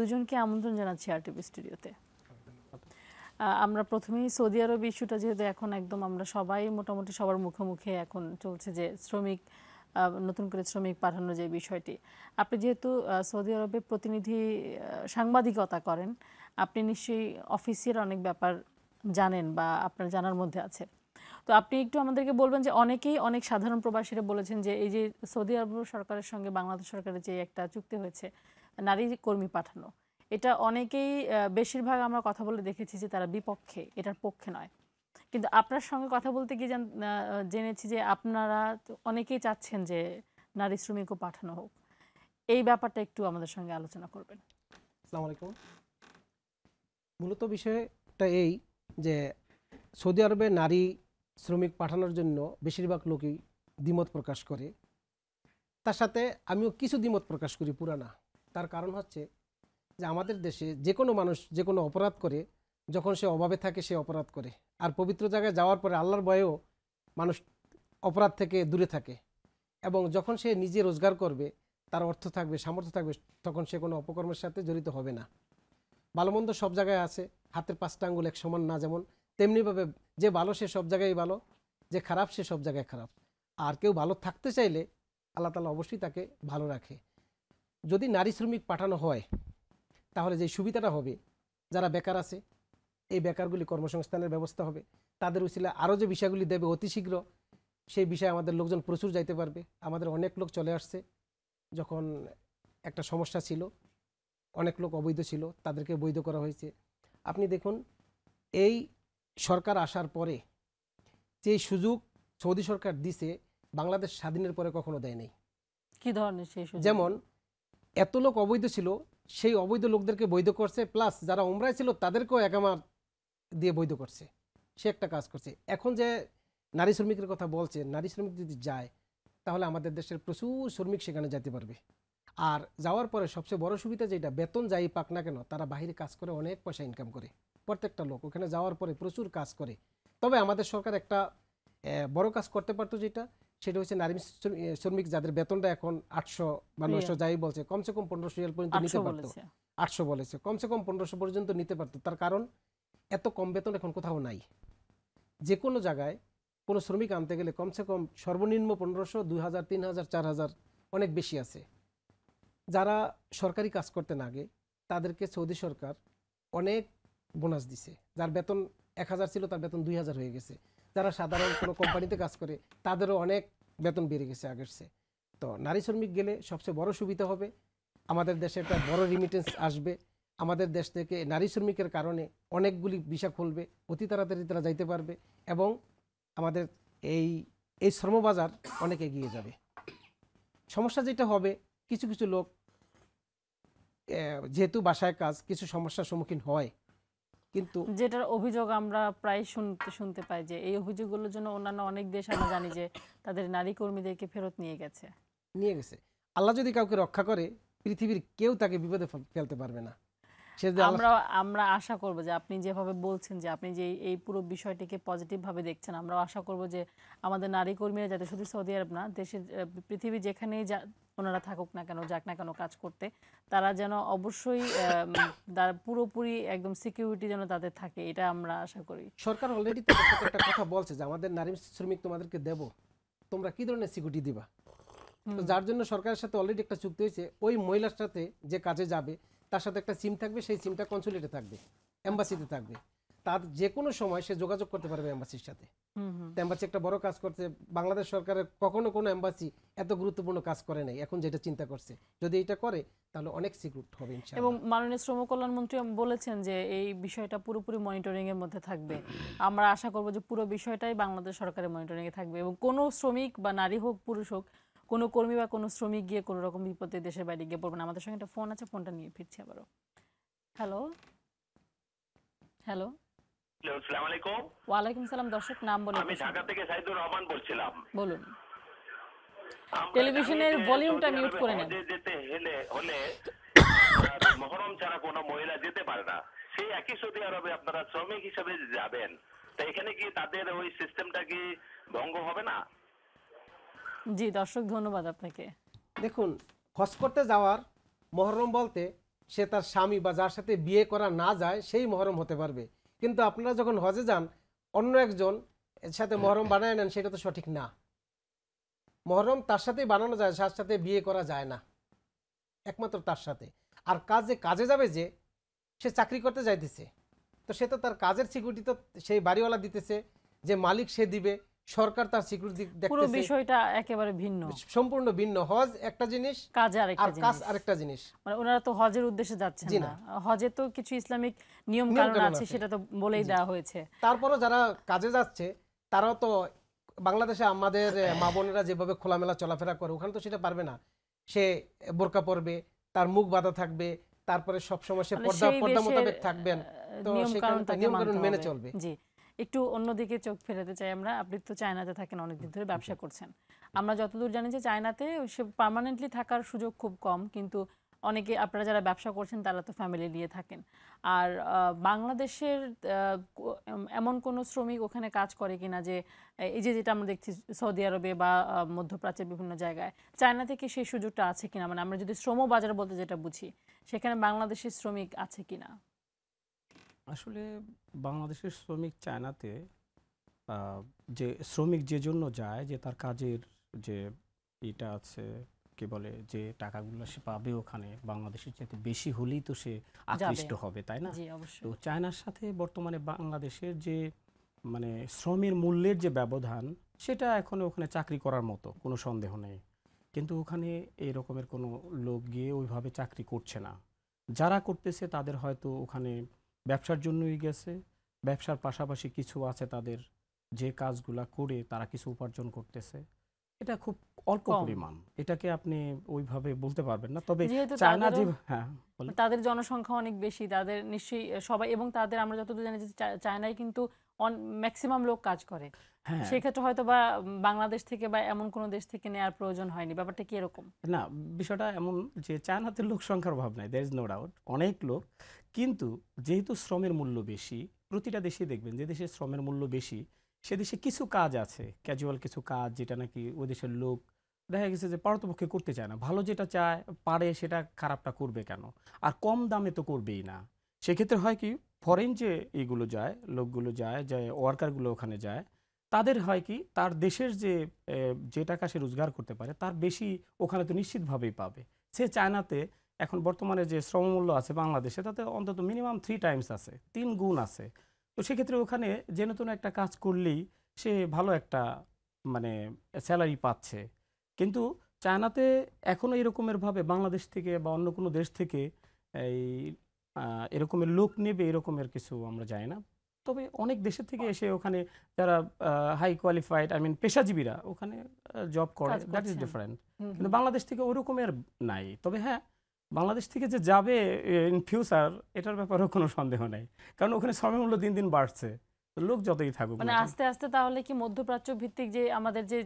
দুজনকে আমন্ত্রণ জানাচ্ছি আরটিভি স্টুডিওতে আমরা প্রথমেই সৌদি আরব ইস্যুটা যেহেতু এখন একদম আমরা সবাই মোটামুটি সবার মুখোমুখি এখন চলছে যে শ্রমিক নতুন করে শ্রমিক পাঠানো যে বিষয়টি আপনি যেহেতু সৌদি আরবে প্রতিনিধি সাংবাদিকতা করেন আপনি নিশ্চয়ই অফিসের অনেক ব্যাপার জানেন বা আপনার জানার মধ্যে আছে তো আপনি একটু আমাদেরকে বলবেন যে অনেকেই অনেক সাধারণ প্রবাসীরা বলেছেন যে এই যে সৌদি আরব সরকারের সঙ্গে বাংলাদেশ সরকারের যে একটা চুক্তি হয়েছে নারী কর্মী পাঠানো এটা অনেকেই বেশিরভাগ আমরা কথা বলে দেখেছি যে তারা বিপক্ষে এটার পক্ষে নয় কিন্তু আপনার সঙ্গে কথা বলতে গিয়ে জেনেছি যে আপনারা অনেকেই চাচ্ছেন যে নারী শ্রমিকও পাঠানো হোক এই ব্যাপারটা একটু আমাদের সঙ্গে আলোচনা করবেন আসসালামু আলাইকুম মূলত বিষয়টা এই যে সৌদি আরবে নারী শ্রমিক পাঠানোর জন্য বেশিরভাগ লোকই দ্বিমত প্রকাশ করে তার সাথে আমিও কিছু দ্বিমত প্রকাশ করি পুরানা তার কারণ হচ্ছে যে আমাদের দেশে যে কোনো মানুষ যে কোনো অপরাধ করে যখন সে অভাবে থাকে সে অপরাধ করে আর পবিত্র জায়গায় যাওয়ার পরে আল্লাহর ভয়েও মানুষ অপরাধ থেকে দূরে থাকে এবং যখন সে নিজে রোজগার করবে তার অর্থ থাকবে সামর্থ্য থাকবে তখন সে কোনো অপকর্মের সাথে জড়িত হবে না ভালোমন্দ সব জায়গায় আছে হাতের পাঁচটা আঙ্গুল এক সমান না যেমন তেমনিভাবে যে ভালো সে সব জায়গায় ভালো যে খারাপ সে সব জায়গায় খারাপ আর কেউ ভালো থাকতে চাইলে আল্লাহ তালা অবশ্যই তাকে ভালো রাখে যদি নারী শ্রমিক পাঠানো হয় তাহলে যে সুবিধাটা হবে যারা বেকার আছে এই বেকারগুলি কর্মসংস্থানের ব্যবস্থা হবে তাদের উচিলে আরও যে বিষয়গুলি দেবে অতি শীঘ্র সেই বিষয়ে আমাদের লোকজন প্রচুর যাইতে পারবে আমাদের অনেক লোক চলে আসছে যখন একটা সমস্যা ছিল অনেক লোক অবৈধ ছিল তাদেরকে বৈধ করা হয়েছে আপনি দেখুন এই সরকার আসার পরে যে সুযোগ সৌদি সরকার দিছে বাংলাদেশ স্বাধীনের পরে কখনো দেয় নাই কি ধরনের সেই যেমন এত লোক অবৈধ ছিল সেই অবৈধ লোকদেরকে বৈধ করছে প্লাস যারা ওমরায় ছিল তাদেরকেও একামার দিয়ে বৈধ করছে সে একটা কাজ করছে এখন যে নারী শ্রমিকের কথা বলছে নারী শ্রমিক যদি যায় তাহলে আমাদের দেশের প্রচুর শ্রমিক সেখানে যেতে পারবে আর যাওয়ার পরে সবচেয়ে বড় সুবিধা যেটা বেতন যাই পাক না কেন তারা বাহিরে কাজ করে অনেক পয়সা ইনকাম করে প্রত্যেকটা লোক ওখানে যাওয়ার পরে প্রচুর কাজ করে তবে আমাদের সরকার একটা বড় কাজ করতে পারতো যেটা সেটা হচ্ছে নারী শ্রমিক যাদের বেতনটা এখন আটশো বা নয়শো যাই বলছে কমসে কম পনেরোশো রিয়াল পর্যন্ত নিতে পারতো আটশো বলেছে কমসে কম পনেরোশো পর্যন্ত নিতে পারতো তার কারণ এত কম বেতন এখন কোথাও নাই যে কোনো জায়গায় কোনো শ্রমিক আনতে গেলে কমসে কম সর্বনিম্ন পনেরোশো দুই হাজার তিন হাজার চার হাজার অনেক বেশি আছে যারা সরকারি কাজ করতেন আগে তাদেরকে সৌদি সরকার অনেক বোনাস দিছে যার বেতন এক হাজার ছিল তার বেতন দুই হাজার হয়ে গেছে যারা সাধারণ কোনো কোম্পানিতে কাজ করে তাদেরও অনেক বেতন বেড়ে গেছে আগের চেয়ে তো নারী শ্রমিক গেলে সবচেয়ে বড় সুবিধা হবে আমাদের দেশে একটা বড় রিমিটেন্স আসবে আমাদের দেশ থেকে নারী শ্রমিকের কারণে অনেকগুলি বিষা খুলবে অতি তাড়াতাড়ি তারা যাইতে পারবে এবং আমাদের এই এই শ্রমবাজার অনেক এগিয়ে যাবে সমস্যা যেটা হবে কিছু কিছু লোক যেহেতু বাসায় কাজ কিছু সমস্যার সম্মুখীন হয় কিন্তু যেটার অভিযোগ আমরা প্রায় শুনতে শুনতে পাই যে এই অভিযোগগুলোর জন্য অন্যান্য অনেক দেশ আমরা জানি যে তাদের নারী কর্মীদেরকে ফেরত নিয়ে গেছে নিয়ে গেছে আল্লাহ যদি কাউকে রক্ষা করে পৃথিবীর কেউ তাকে বিপদে ফেলতে পারবে না আমরা আমরা আশা করব যে আপনি যেভাবে বলছেন যে আপনি যে এই পুরো বিষয়টিকে পজিটিভ ভাবে দেখছেন আমরা আশা করব যে আমাদের নারী কর্মীরা যাতে শুধু সৌদি আরব না দেশের পৃথিবী যেখানেই ওনারা থাকুক না কেন যাক না কেন কাজ করতে তারা যেন অবশ্যই পুরোপুরি একদম সিকিউরিটি যেন তাদের থাকে এটা আমরা আশা করি সরকার অলরেডি একটা কথা বলছে যে আমাদের নারী শ্রমিক তোমাদেরকে দেব তোমরা কি ধরনের সিকিউরিটি দিবা তো যার জন্য সরকারের সাথে অলরেডি একটা চুক্তি হয়েছে ওই মহিলার সাথে যে কাজে যাবে তার সাথে একটা সিম থাকবে সেই সিমটা কনসুলেটে থাকবে এম্বাসিতে থাকবে তার যে কোনো সময় সে যোগাযোগ করতে পারবে এম্বাসির সাথে এম্বাসি একটা বড় কাজ করছে বাংলাদেশ সরকারের কখনো কোনো এম্বাসি এত গুরুত্বপূর্ণ কাজ করে নাই এখন যেটা চিন্তা করছে যদি এটা করে তাহলে অনেক সিকিউর হবে এবং মাননীয় শ্রম কল্যাণমন্ত্রী বলেছেন যে এই বিষয়টা পুরোপুরি মনিটরিং এর মধ্যে থাকবে আমরা আশা করব যে পুরো বিষয়টাই বাংলাদেশ সরকারের মনিটরিং এ থাকবে এবং কোনো শ্রমিক বা নারী হোক পুরুষ হোক কোনো কর্মী বা কোনো শ্রমিক গিয়ে কোনো রকম বিপদে দেশের বাইরে গিয়ে পড়বেন আমাদের সঙ্গে একটা ফোন আছে ফোনটা নিয়ে ফিরছি আবারও হ্যালো হ্যালো এখানে কি তাদের ওই কি ভঙ্গ হবে না জি দর্শক ধন্যবাদ আপনাকে দেখুন হজ করতে যাওয়ার মহরম বলতে সে তার স্বামী বা যার সাথে বিয়ে করা না যায় সেই মহরম হতে পারবে কিন্তু আপনারা যখন হজে যান অন্য একজন এর সাথে মহরম বানায় নেন সেটা তো সঠিক না মহরম তার সাথেই বানানো যায় তার সাথে বিয়ে করা যায় না একমাত্র তার সাথে আর কাজে কাজে যাবে যে সে চাকরি করতে যাইতেছে তো সে তো তার কাজের সিকিউরিটি তো সেই বাড়িওয়ালা দিতেছে যে মালিক সে দিবে সরকার তার সিকিউরিটি দেখতেছে পুরো বিষয়টা একেবারে ভিন্ন সম্পূর্ণ ভিন্ন হজ একটা জিনিস কাজ আরেকটা জিনিস কাজ আরেকটা জিনিস মানে ওনারা তো হজের উদ্দেশ্যে যাচ্ছেন না হজে তো কিছু ইসলামিক নিয়ম কানুন আছে সেটা তো বলেই দেওয়া হয়েছে তারপরও যারা কাজে যাচ্ছে তারাও তো বাংলাদেশে আমাদের মা বোনেরা যেভাবে খোলামেলা চলাফেরা করে ওখানে তো সেটা পারবে না সে বোরকা পরবে তার মুখ বাঁধা থাকবে তারপরে সবসময় সে মানে পর্দা পর্দা মোতাবেক থাকবেন তো সেখানে নিয়ম কানুন মেনে চলবে জি একটু অন্যদিকে চোখ ফেরাতে চাই আমরা আপনি তো চায়নাতে থাকেন অনেকদিন ধরে ব্যবসা করছেন আমরা যতদূর জানি যে চায়নাতে সে পার্মানেন্টলি থাকার সুযোগ খুব কম কিন্তু অনেকে আপনারা যারা ব্যবসা করছেন তারা তো ফ্যামিলি নিয়ে থাকেন আর বাংলাদেশের এমন কোনো শ্রমিক ওখানে কাজ করে কিনা যে এই যে যেটা আমরা দেখছি সৌদি আরবে বা মধ্যপ্রাচ্যের বিভিন্ন জায়গায় চায়না থেকে সেই সুযোগটা আছে কিনা মানে আমরা যদি শ্রম বাজার বলতে যেটা বুঝি সেখানে বাংলাদেশের শ্রমিক আছে কিনা আসলে বাংলাদেশের শ্রমিক চায়নাতে যে শ্রমিক যে জন্য যায় যে তার কাজের যে এটা আছে কি বলে যে টাকাগুলো সে পাবে ওখানে বাংলাদেশের চাইতে বেশি হলেই তো সে আকৃষ্ট হবে তাই না তো চায়নার সাথে বর্তমানে বাংলাদেশের যে মানে শ্রমের মূল্যের যে ব্যবধান সেটা এখন ওখানে চাকরি করার মতো কোনো সন্দেহ নেই কিন্তু ওখানে এই রকমের কোনো লোক গিয়ে ওইভাবে চাকরি করছে না যারা করতেছে তাদের হয়তো ওখানে ব্যবসার জন্যই গেছে ব্যবসার পাশাপাশি কিছু আছে তাদের যে কাজগুলা করে তারা কিছু উপার্জন করতেছে এটা খুব অল্প পরিমাণ এটাকে আপনি ওইভাবে বলতে পারবেন না তবে চায়না যে হ্যাঁ তাদের জনসংখ্যা অনেক বেশি তাদের নিশ্চয়ই সবাই এবং তাদের আমরা যতদূর জানি যে চায়নায় কিন্তু ম্যাক্সিমাম লোক কাজ করে হ্যাঁ। সেক্ষেত্রে হয়তো বা বাংলাদেশ থেকে বা এমন কোনো দেশ থেকে নেওয়ার প্রয়োজন হয়নি ব্যাপারটা কি এরকম না বিষয়টা এমন যে চায়নাতে লোক সংখ্যার অভাব নাই দ্যার ইজ নো ডাউট অনেক লোক কিন্তু যেহেতু শ্রমের মূল্য বেশি প্রতিটা দেশে দেখবেন যে দেশে শ্রমের মূল্য বেশি সে দেশে কিছু কাজ আছে ক্যাজুয়াল কিছু কাজ যেটা নাকি ওই দেশের লোক দেখা গেছে যে পরতপক্ষে করতে চায় না ভালো যেটা চায় পারে সেটা খারাপটা করবে কেন আর কম দামে তো করবেই না সেক্ষেত্রে হয় কি ফরেন যে এইগুলো যায় লোকগুলো যায় যে ওয়ার্কারগুলো ওখানে যায় তাদের হয় কি তার দেশের যে যে টাকা সে রোজগার করতে পারে তার বেশি ওখানে তো নিশ্চিতভাবেই পাবে সে চায়নাতে এখন বর্তমানে যে শ্রমমূল্য আছে বাংলাদেশে তাতে অন্তত মিনিমাম থ্রি টাইমস আছে তিন গুণ আছে তো সেক্ষেত্রে ওখানে যে নতুন একটা কাজ করলেই সে ভালো একটা মানে স্যালারি পাচ্ছে কিন্তু চায়নাতে এখনও এরকমেরভাবে বাংলাদেশ থেকে বা অন্য কোনো দেশ থেকে এই এরকমের লোক নেবে এরকমের কিছু আমরা যাই না তবে অনেক দেশের থেকে এসে ওখানে যারা হাই কোয়ালিফাইড আই মিন পেশাজীবীরা ওখানে জব করে দ্যাট ইজ ডিফারেন্ট কিন্তু বাংলাদেশ থেকে ওরকমের নাই তবে হ্যাঁ বাংলাদেশ থেকে যে যাবে ইন ফিউচার এটার ব্যাপারেও কোনো সন্দেহ নেই কারণ ওখানে সময়মূল্য মূল্য দিন দিন বাড়ছে লোক যতই থাকুক মানে আস্তে আস্তে তাহলে কি মধ্যপ্রাচ্য ভিত্তিক যে আমাদের যে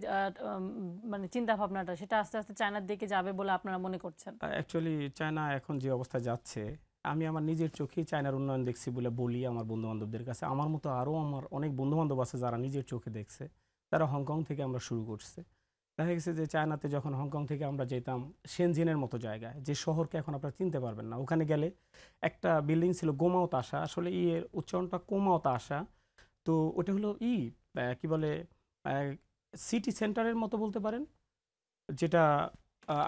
মানে চিন্তা ভাবনাটা সেটা আস্তে আস্তে চায়নার দিকে যাবে বলে আপনারা মনে করছেন অ্যাকচুয়ালি চায়না এখন যে অবস্থা যাচ্ছে আমি আমার নিজের চোখেই চায়নার উন্নয়ন দেখছি বলে বলি আমার বন্ধু বান্ধবদের কাছে আমার মতো আরও আমার অনেক বন্ধু বান্ধব আছে যারা নিজের চোখে দেখছে তারা হংকং থেকে আমরা শুরু করছে দেখা গেছে যে চায়নাতে যখন হংকং থেকে আমরা যেতাম সেনজিনের মতো জায়গায় যে শহরকে এখন আপনারা চিনতে পারবেন না ওখানে গেলে একটা বিল্ডিং ছিল গোমাও তাসা আসলে ই এর উচ্চারণটা কোমাও তাসা তো ওটা হলো ই কি বলে সিটি সেন্টারের মতো বলতে পারেন যেটা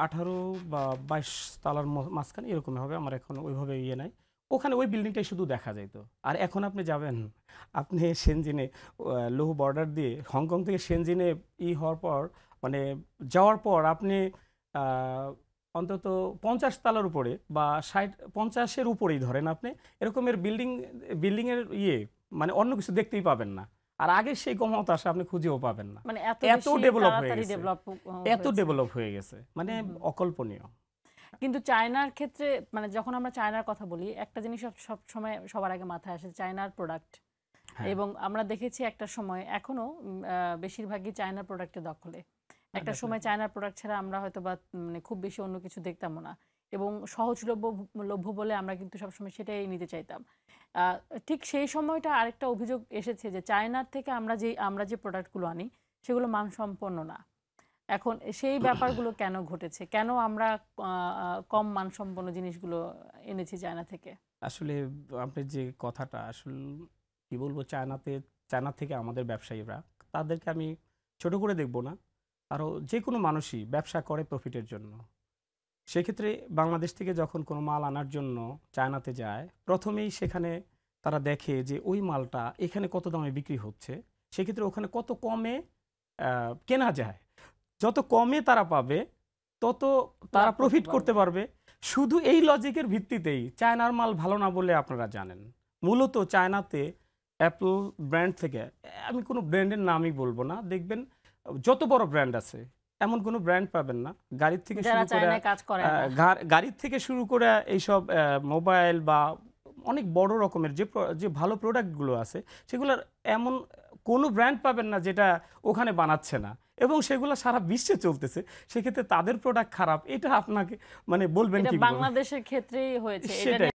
আঠারো বা বাইশ তালার মাঝখানে এরকম হবে আমার এখন ওইভাবে ইয়ে নাই ওখানে ওই বিল্ডিংটাই শুধু দেখা যেত আর এখন আপনি যাবেন আপনি সেনজিনে লোহ বর্ডার দিয়ে হংকং থেকে সেনজিনে ই হওয়ার পর মানে যাওয়ার পর আপনি অন্তত পঞ্চাশ তালার উপরে বা ষাট পঞ্চাশের উপরেই ধরেন আপনি এরকমের বিল্ডিং বিল্ডিংয়ের ইয়ে মানে অন্য কিছু দেখতেই পাবেন না আর আগে সেই ক্ষমতা আপনি খুঁজেও পাবেন না মানে এত ডেভেলপ হয়ে গেছে এত ডেভেলপ হয়ে গেছে মানে অকল্পনীয় কিন্তু চায়নার ক্ষেত্রে মানে যখন আমরা চায়নার কথা বলি একটা জিনিস সব সময় সবার আগে মাথায় আসে চায়নার প্রোডাক্ট হ্যাঁ। এবং আমরা দেখেছি একটা সময় এখনো বেশিরভাগই চায়নার প্রোডাক্টে দখলে একটা সময় চায়নার প্রোডাক্ট ছাড়া আমরা হয়তো বা মানে খুব বেশি অন্য কিছু দেখতাম না এবং সহজলভ্য লভ্য বলে আমরা কিন্তু সবসময় সেটাই নিতে চাইতাম ঠিক সেই সময়টা আরেকটা অভিযোগ এসেছে যে চায়নার থেকে আমরা যে আমরা যে প্রোডাক্টগুলো আনি সেগুলো মানসম্পন্ন না এখন সেই ব্যাপারগুলো কেন ঘটেছে কেন আমরা কম মানসম্পন্ন জিনিসগুলো এনেছি চায়না থেকে আসলে আপনার যে কথাটা আসলে কি বলবো চায়নাতে চায়না থেকে আমাদের ব্যবসায়ীরা তাদেরকে আমি ছোট করে দেখব না আরও যে কোনো মানুষই ব্যবসা করে প্রফিটের জন্য সেক্ষেত্রে বাংলাদেশ থেকে যখন কোনো মাল আনার জন্য চায়নাতে যায় প্রথমেই সেখানে তারা দেখে যে ওই মালটা এখানে কত দামে বিক্রি হচ্ছে সেক্ষেত্রে ওখানে কত কমে কেনা যায় যত কমে তারা পাবে তত তারা প্রফিট করতে পারবে শুধু এই লজিকের ভিত্তিতেই চায়নার মাল ভালো না বলে আপনারা জানেন মূলত চায়নাতে অ্যাপল ব্র্যান্ড থেকে আমি কোনো ব্র্যান্ডের নামই বলবো না দেখবেন যত বড় ব্র্যান্ড আছে এমন কোনো ব্র্যান্ড পাবেন না গাড়ির থেকে শুরু করে গাড়ির থেকে শুরু করে এইসব মোবাইল বা অনেক বড় রকমের যে যে ভালো প্রোডাক্টগুলো আছে সেগুলোর এমন কোনো ব্র্যান্ড পাবেন না যেটা ওখানে বানাচ্ছে না এবং সেগুলো সারা বিশ্বে চলতেছে সেক্ষেত্রে তাদের প্রোডাক্ট খারাপ এটা আপনাকে মানে বলবেন কি বাংলাদেশের ক্ষেত্রেই হয়েছে সেটাই